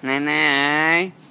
nè nè ai